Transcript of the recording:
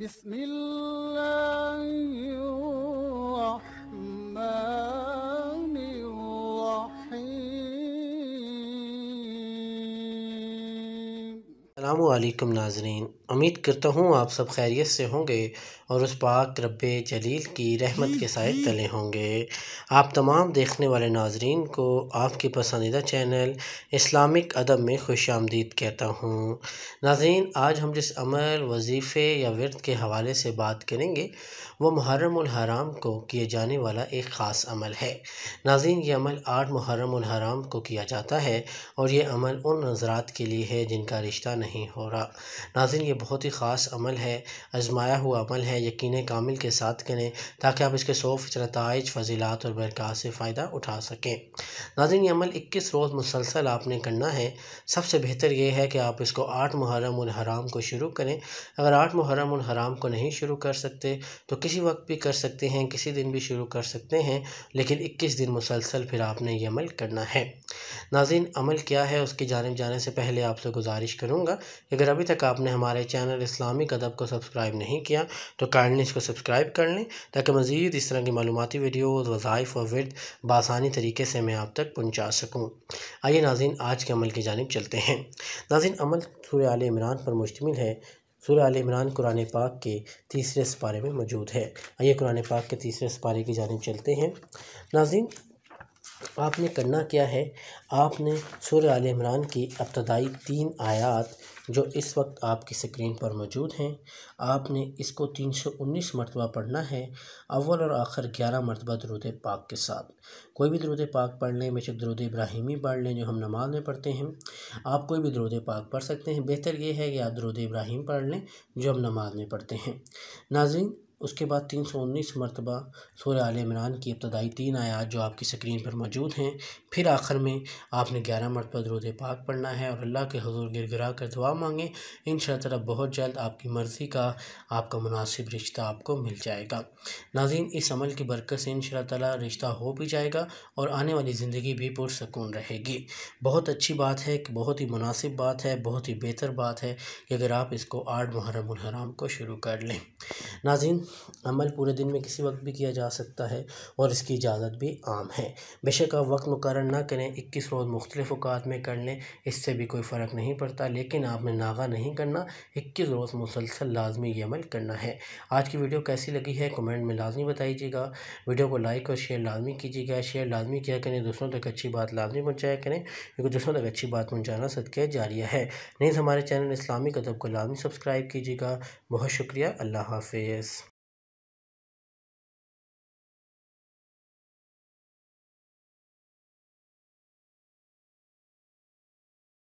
بسم الله नाजरीन उम्मीद करता हूँ आप सब खैरियत से होंगे और उस पाक रब जलील की रहमत के साथ तले होंगे आप तमाम देखने वाले नाजरीन को आपके पसंदीदा चैनल इस्लामिक अदब में खुश आमदीद कहता हूँ नाजरीन आज हम जिस अमल वजीफ़े या वर्द के हवाले से बात करेंगे वो मुहर्रम को किए जाने वाला एक ख़ास अमल है नाजीन ये अमल आठ मुहरम को किया जाता है और ये अमल उन नजरात के लिए है जिनका रिश्ता नहीं हो रहा नाजिन ये बहुत ही ख़ास अमल है आजमाया हुआ अमल है है यकीन कामिल के साथ करें ताकि आप इसके सौ फिस नतज फजीलात और बरक़ात से फ़ायदा उठा सकें नाजिन अमल इक्कीस रोज़ मुसलसल आपने करना है सबसे बेहतर यह है कि आप इसको आठ मुहर्रम हराम को शुरू करें अगर आठ मुहर्रम हराम को नहीं शुरू कर सकते तो किसी वक्त भी कर सकते हैं किसी दिन भी शुरू कर सकते हैं लेकिन इक्कीस दिन मुसलसल फिर आपने ये अमल करना है नाजिन अमल क्या है उसकी जानब जाने से पहले आपसे गुजारिश करूँगा अगर अभी तक आपने हमारे चैनल इस्लामिक अदब को सब्सक्राइब नहीं किया तो काइंडली इसको सब्सक्राइब कर लें ताकि मज़ीद इस तरह की मालूमती वीडियोज़ वज़ाइफ और वर्द बासानी तरीके से मैं आप तक पहुँचा सकूँ आइए नाजिन आज के अमल की जानब चलते हैं नाजिन अमल सूर्य आल इमरान पर मुश्तमिल है सूर्य आल इमरान कुरान पाक के तीसरे सपारे में मौजूद है आइए कुरान पाक के तीसरे सपारे की जानब चलते हैं नाजिन आपने करना क्या है आपने सुर आल इमरान की अब्तदाई तीन आयात जो इस वक्त आपकी स्क्रीन पर मौजूद हैं आपने इसको तीन सौ उन्नीस मरतबा पढ़ना है अव्वल और आखिर ग्यारह मरतबा दरुद पाक के साथ कोई भी दरुद पाक पढ़ लें बेशक दरुद इब्राहिमी पढ़ लें जो हम नमाज में पढ़ते हैं आप कोई भी दरुद पाक पढ़ सकते हैं बेहतर यह है कि आप दरुद इब्राहिम पढ़ लें जो हम नमाज में पढ़ते हैं नाजिन उसके बाद तीन सौ उन्नीस मरतबा सूर्य आल इमरान की इब्तदाई तीन आयात जो आपकी स्क्रीन पर मौजूद हैं फिर आखिर में आपने ग्यारह मरतबा दरुद पाक पढ़ना है और अल्लाह के हजूर गिर गिरा कर दुआ मांगें इन तरह बहुत जल्द आपकी मर्ज़ी का आपका मुनासिब रिश्ता आपको मिल जाएगा नाजीन इस अमल की बरकत से इन तला रिश्ता हो भी जाएगा और आने वाली ज़िंदगी भी पुरसकून रहेगी बहुत अच्छी बात है कि बहुत ही मुनासिब बात है बहुत ही बेहतर बात है कि अगर आप इसको आठ मुहरम को शुरू कर लें नाजीन अमल पूरे दिन में किसी वक्त भी किया जा सकता है और इसकी इजाज़त भी आम है बेशक आप वक्त मुकर ना करें इक्कीस रोज़ मुख्तलिफ़ अवत में कर लें इससे भी कोई फ़र्क नहीं पड़ता लेकिन आपने नागा नहीं करना इक्कीस रोज़ मुसलसल लाजमी ये अमल करना है आज की वीडियो कैसी लगी है कमेंट में लाजमी बताइएगा वीडियो को लाइक और शेयर लाजमी कीजिएगा शेयर लाजमी किया करें दूसरों तक अच्छी बात लाजमी पहुँचाया करें क्योंकि दूसरों तक अच्छी बात पहुँचाना सदक़े जारिया है नहीं हमारे चैनल इस्लामी कदब को लाजमी सब्सक्राइब कीजिएगा बहुत शुक्रिया अल्लाह हाफिज़